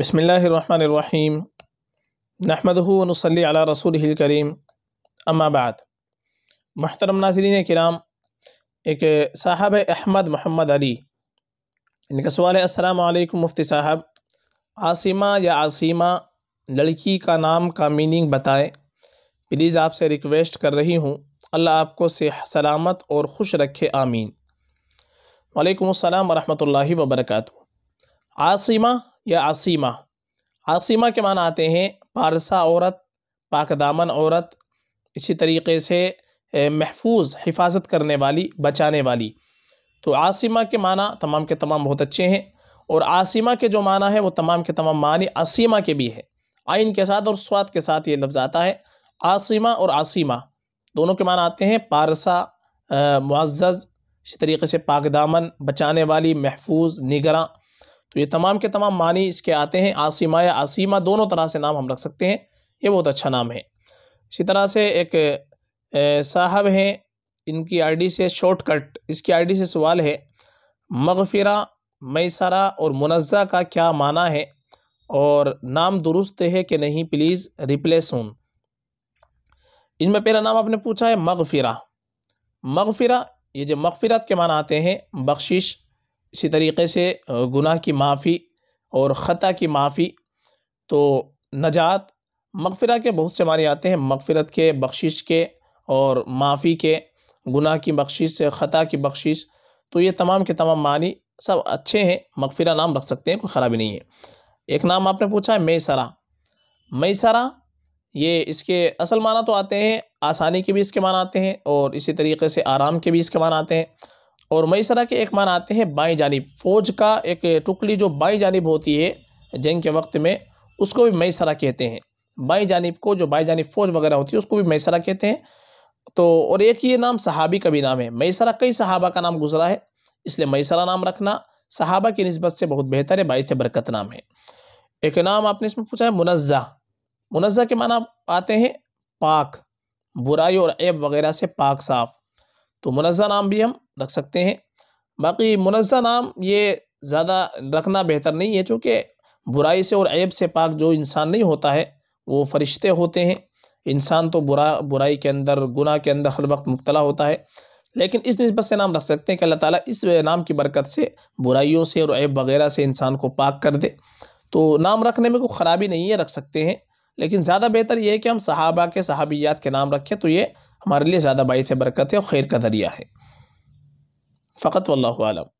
बसमीम नहमदनसली अला रसूल करीम अम्माबाद महतरम नाजरीन कराम एक साहब अहमद मोहम्मद अली इनका सवाल है असलकम मुफ्ती साहब आसिमा या आसिमा लड़की का नाम का मीनिंग बताएं प्लीज़ आपसे रिक्वेस्ट कर रही हूँ अल्लाह आपको से सलामत और खुश रखे आमीन वालेकुम अस्सलाम वरहमतुल्लाहि वबरकatuh आसिमा या आसीमा आसीमा के माना आते हैं पारसा औरत पाकदामन औरत इसी तरीके से महफूज हिफाजत करने वाली बचाने वाली तो आसीमा के माना तमाम के तमाम बहुत अच्छे हैं और आसीमा के जो माना है वो तमाम के तमाम मानी असीमा के भी है आइन के साथ और स्वाद के साथ ये लफ्ज़ आता है आसीमा और आसीमा दोनों के माना आते हैं पारसा मुआज़ इसी तरीके से पाकदामन बचाने वाली महफूज निगरान तो ये तमाम के तमाम मानी इसके आते हैं आसीमा या आसीमा दोनों तरह से नाम हम रख सकते हैं ये बहुत अच्छा नाम है इसी तरह से एक साहब हैं इनकी आईडी से शॉर्टकट इसकी आईडी से सवाल है मगफिरा मैसरा और मुनज़ा का क्या माना है और नाम दुरुस्त है कि नहीं प्लीज़ रिप्लेस हूँ इसमें पहला नाम आपने पूछा है मगफिरा मगफिरा ये जो मगफिरत के माना आते हैं बख्शिश इसी तरीके से गुनाह की माफ़ी और ख़ता की माफ़ी तो नजात मगफ़रा के बहुत से मारे आते हैं मगफ़रत के बख्शिश के और माफ़ी के गुनाह की बख्शिश से ख़ता की बख्शिश तो ये तमाम के तमाम मानी सब अच्छे हैं मगफ़रा नाम रख सकते हैं कोई ख़राबी नहीं है एक नाम आपने पूछा है मैसरा मैसरा ये इसके असल माना तो आते हैं आसानी के भी इसके माना आते हैं और इसी तरीके से आराम के भी इसके माना आते हैं और मैसरा के एक मान आते हैं बाई जानब फ़ौज का एक टुकड़ी जो बाई जानब होती है जंग के वक्त में उसको भी मैसरा कहते हैं बाई जानब को जो बाई जानब फ़ौज वगैरह होती है उसको भी मैसरा कहते हैं तो और एक ये नाम सहाबी का भी नाम है मैसरा कई सहाबा का नाम गुजरा है इसलिए मैसरा नाम रखना सहाबा की नस्बत से बहुत बेहतर है बाई से बरकत नाम है एक नाम आपने इसमें पूछा है मुनज़ा मुनज़ा के माना आते हैं पाक बुराई और ऐब वगैरह से पाक साफ तो मुनज़ा नाम भी हम रख सकते हैं बाकी मुनज़ा नाम ये ज़्यादा रखना बेहतर नहीं है चूँकि बुराई से और ऐब से पाक जो इंसान नहीं होता है वो फरिश्ते होते हैं इंसान तो बुरा बुराई के अंदर गुनाह के अंदर हर वक्त मुबतला होता है लेकिन इस नस्बत से नाम रख सकते हैं कि अल्लाह ताला इस नाम की बरकत से बुराइयों से और ऐब वगैरह से इंसान को पाक कर दे तो नाम रखने में कोई ख़राबी नहीं है रख सकते हैं लेकिन ज़्यादा बेहतर यह है कि हम सहाबा के सहाबियात के नाम रखें तो ये हमारे लिए ज़्यादा बायस बरकत है और खैर का ज़रिया है فقط والله أعلم